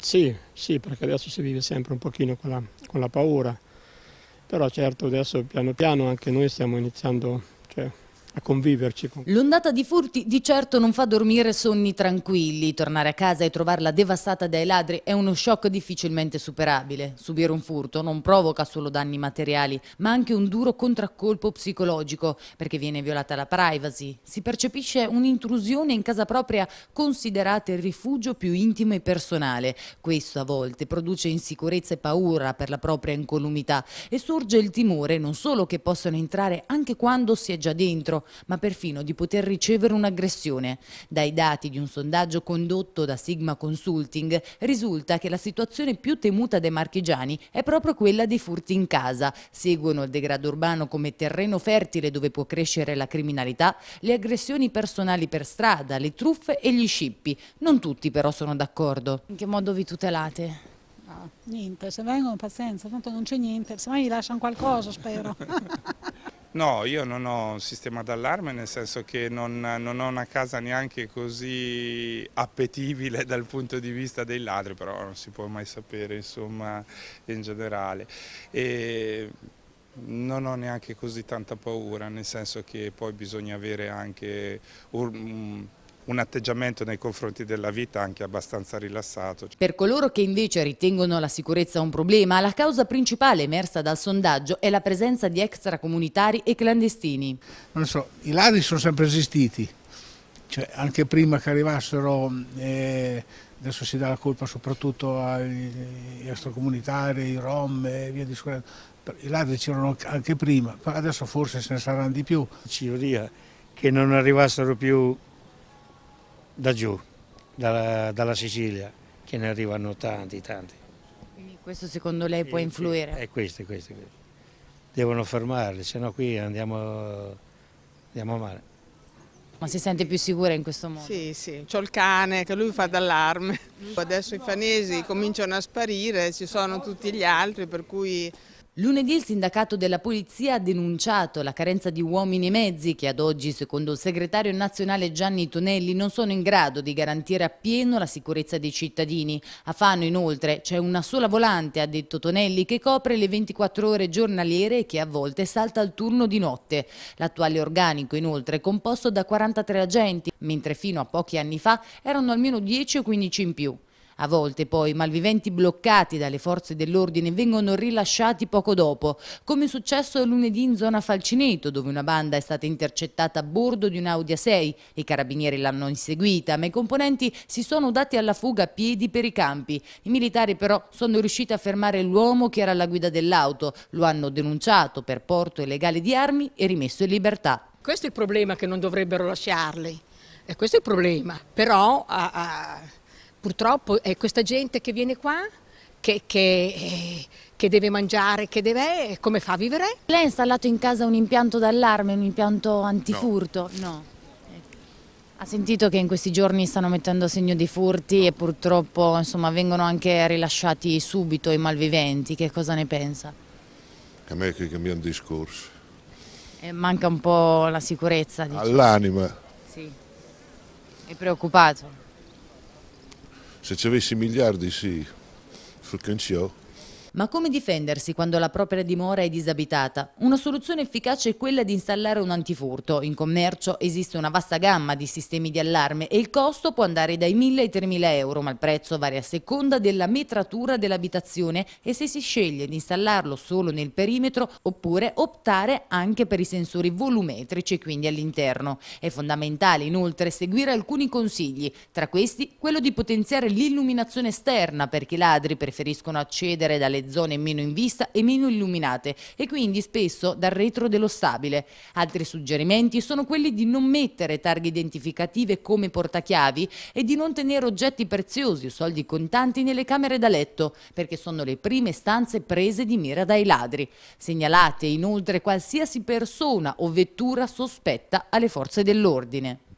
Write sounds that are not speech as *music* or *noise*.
Sì, sì, perché adesso si vive sempre un pochino con la, con la paura, però certo adesso piano piano anche noi stiamo iniziando, cioè, a conviverci. Con... L'ondata di furti di certo non fa dormire sonni tranquilli. Tornare a casa e trovarla devastata dai ladri è uno shock difficilmente superabile. Subire un furto non provoca solo danni materiali, ma anche un duro contraccolpo psicologico, perché viene violata la privacy. Si percepisce un'intrusione in casa propria considerata il rifugio più intimo e personale. Questo a volte produce insicurezza e paura per la propria incolumità e sorge il timore non solo che possano entrare anche quando si è già dentro, ma perfino di poter ricevere un'aggressione. Dai dati di un sondaggio condotto da Sigma Consulting risulta che la situazione più temuta dai marchigiani è proprio quella dei furti in casa. Seguono il degrado urbano come terreno fertile dove può crescere la criminalità, le aggressioni personali per strada, le truffe e gli scippi. Non tutti però sono d'accordo. In che modo vi tutelate? Ah, niente, se vengono pazienza, tanto non c'è niente, se mai gli lasciano qualcosa spero. *laughs* No, io non ho un sistema d'allarme nel senso che non, non, ho una casa neanche così appetibile *laughs* dal punto di vista dei ladri, però non si può mai sapere insomma in generale. E non ho neanche così tanta paura, nel senso che poi bisogna avere anche un, mm, un atteggiamento nei confronti della vita anche abbastanza rilassato. Per coloro che invece ritengono la sicurezza un problema, la causa principale emersa dal sondaggio è la presenza di extracomunitari e clandestini. Non so, i ladri sono sempre esistiti, cioè, anche prima che arrivassero, eh, adesso si dà la colpa soprattutto agli extracomunitari, ai rom e via discorrendo, i ladri c'erano anche prima, adesso forse se ne saranno di più. Ci che non arrivassero più da giù, dalla, dalla Sicilia, che ne arrivano tanti, tanti. Quindi questo secondo lei può e, influire? È questo, è questo, è questo. Devono fermarli, se no qui andiamo, andiamo male. Ma si sente più sicura in questo modo? Sì, sì, c'ho il cane che lui fa d'allarme. Adesso i fanesi cominciano a sparire, ci sono tutti gli altri, per cui Lunedì il sindacato della polizia ha denunciato la carenza di uomini e mezzi che ad oggi, secondo il segretario nazionale Gianni Tonelli, non sono in grado di garantire appieno la sicurezza dei cittadini. A Fano inoltre c'è una sola volante, ha detto Tonelli, che copre le 24 ore giornaliere e che a volte salta al turno di notte. L'attuale organico inoltre è composto da 43 agenti, mentre fino a pochi anni fa erano almeno 10 o 15 in più. A volte poi malviventi bloccati dalle forze dell'ordine vengono rilasciati poco dopo, come è successo lunedì in zona Falcineto, dove una banda è stata intercettata a bordo di un'Audi A6. I carabinieri l'hanno inseguita, ma i componenti si sono dati alla fuga a piedi per i campi. I militari però sono riusciti a fermare l'uomo che era alla guida dell'auto, lo hanno denunciato per porto illegale di armi e rimesso in libertà. Questo è il problema che non dovrebbero lasciarli, e questo è il problema, però... Ah, ah purtroppo è questa gente che viene qua che, che, eh, che, deve mangiare, che deve, eh, come fa a vivere. Lei ha installato in casa un impianto d'allarme, un impianto antifurto? No. no. Ha sentito che in questi giorni stanno mettendo a segno di furti e purtroppo insomma, vengono anche rilasciati subito i malviventi, che cosa ne pensa? A me che cambia un discorso. E eh, manca un po' la sicurezza. All'anima. Sì. È preoccupato? Se ci avessi miliardi sì, sul canciò ma come difendersi quando la propria dimora è disabitata? Una soluzione efficace è quella di installare un antifurto. In commercio esiste una vasta gamma di sistemi di allarme e il costo può andare dai 1.000 ai 3.000 euro, ma il prezzo varia a seconda della metratura dell'abitazione e se si sceglie di installarlo solo nel perimetro oppure optare anche per i sensori volumetrici, quindi all'interno. È fondamentale inoltre seguire alcuni consigli, tra questi quello di potenziare l'illuminazione esterna perché i ladri preferiscono accedere dalle dalle zone meno in vista e meno illuminate e quindi spesso dal retro dello stabile. Altri suggerimenti sono quelli di non mettere targhe identificative come portachiavi e di non tenere oggetti preziosi o soldi contanti nelle camere da letto, perché sono le prime stanze prese di mira dai ladri. Segnalate inoltre qualsiasi persona o vettura sospetta alle forze dell'ordine.